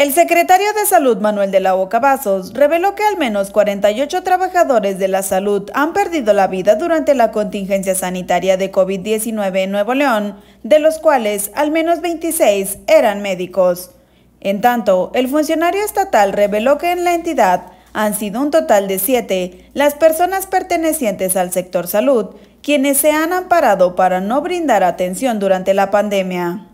El secretario de Salud Manuel de la Oca Cavazos reveló que al menos 48 trabajadores de la salud han perdido la vida durante la contingencia sanitaria de COVID-19 en Nuevo León, de los cuales al menos 26 eran médicos. En tanto, el funcionario estatal reveló que en la entidad han sido un total de siete las personas pertenecientes al sector salud, quienes se han amparado para no brindar atención durante la pandemia.